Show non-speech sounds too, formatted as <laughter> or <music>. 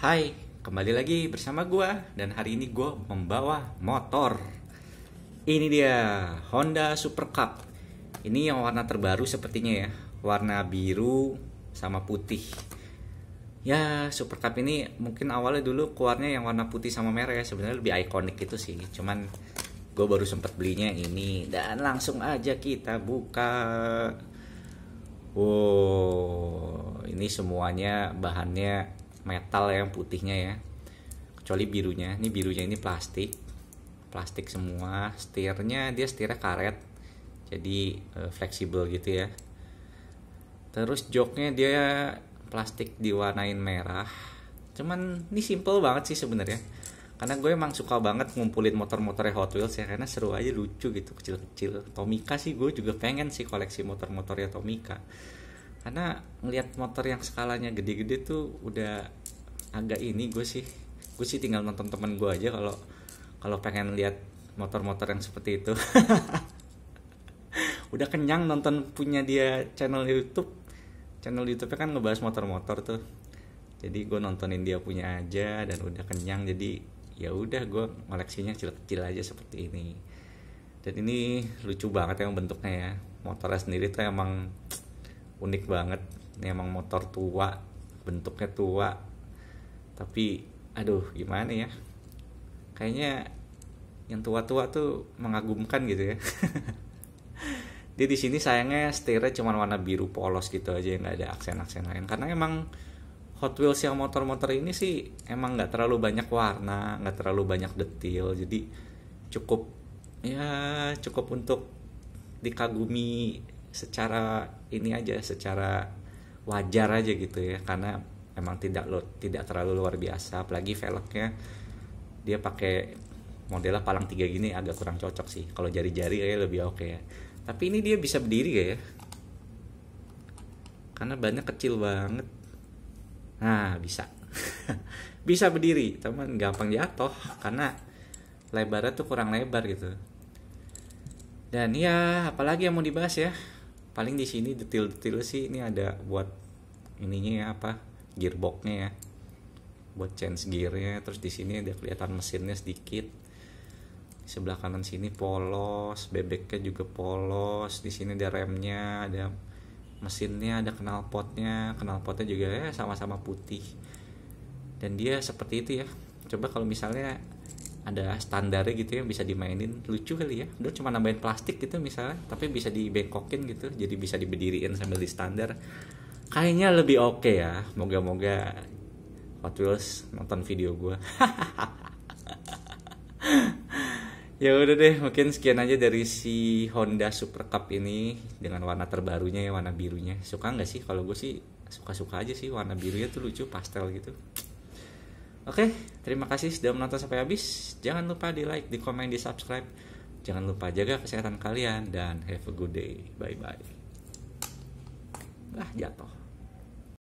Hai, kembali lagi bersama gue dan hari ini gue membawa motor. Ini dia Honda Super Cup. Ini yang warna terbaru sepertinya ya, warna biru sama putih. Ya Super Cup ini mungkin awalnya dulu keluarnya yang warna putih sama merah ya sebenarnya lebih ikonik itu sih. Cuman gue baru sempet belinya ini dan langsung aja kita buka. Wow, ini semuanya bahannya metal yang putihnya ya kecuali birunya ini birunya ini plastik plastik semua setirnya dia setirnya karet jadi e, fleksibel gitu ya terus joknya dia plastik diwarnain merah cuman ini simple banget sih sebenarnya karena gue emang suka banget ngumpulin motor-motornya Hot Wheels ya karena seru aja lucu gitu kecil-kecil Tomika sih gue juga pengen sih koleksi motor-motornya Tomika karena ngelihat motor yang skalanya gede-gede tuh udah agak ini gue sih gue sih tinggal nonton temen gue aja kalau kalau pengen lihat motor-motor yang seperti itu <laughs> udah kenyang nonton punya dia channel YouTube channel youtube kan ngebahas motor-motor tuh jadi gue nontonin dia punya aja dan udah kenyang jadi ya udah gue koleksinya kecil-kecil aja seperti ini dan ini lucu banget yang bentuknya ya motornya sendiri tuh emang unik banget ini emang motor tua bentuknya tua tapi aduh gimana ya kayaknya yang tua-tua tuh mengagumkan gitu ya jadi <laughs> di sini sayangnya setirnya cuma warna biru polos gitu aja yang nggak ada aksen-aksen lain karena emang Hot Wheels yang motor-motor ini sih emang nggak terlalu banyak warna, nggak terlalu banyak detail, jadi cukup ya cukup untuk dikagumi secara ini aja, secara wajar aja gitu ya, karena emang tidak lo, tidak terlalu luar biasa apalagi velgnya dia pakai modelnya palang tiga gini agak kurang cocok sih kalau jari-jari kayak lebih oke okay ya. tapi ini dia bisa berdiri gak ya karena banyak kecil banget nah bisa <laughs> bisa berdiri teman gampang jatuh karena lebarnya tuh kurang lebar gitu dan ya apalagi yang mau dibahas ya paling di sini detil-detil sih ini ada buat ininya ya apa gearboxnya ya buat change gearnya terus di sini ada kelihatan mesinnya sedikit sebelah kanan sini polos bebeknya juga polos di sini ada remnya ada mesinnya ada knalpotnya knalpotnya juga ya sama-sama putih dan dia seperti itu ya coba kalau misalnya ada standarnya gitu ya bisa dimainin lucu kali ya udah cuma nambahin plastik gitu misalnya tapi bisa dibengkokin gitu jadi bisa diberdiriin sambil di standar kayaknya lebih oke okay ya moga-moga Hot Wheels nonton video gue <laughs> ya udah deh mungkin sekian aja dari si Honda Super Cup ini dengan warna terbarunya ya warna birunya suka nggak sih kalau gue sih suka-suka aja sih warna birunya tuh lucu pastel gitu oke terima kasih sudah menonton sampai habis jangan lupa di like di komen di subscribe jangan lupa jaga kesehatan kalian dan have a good day bye bye Nah, jatuh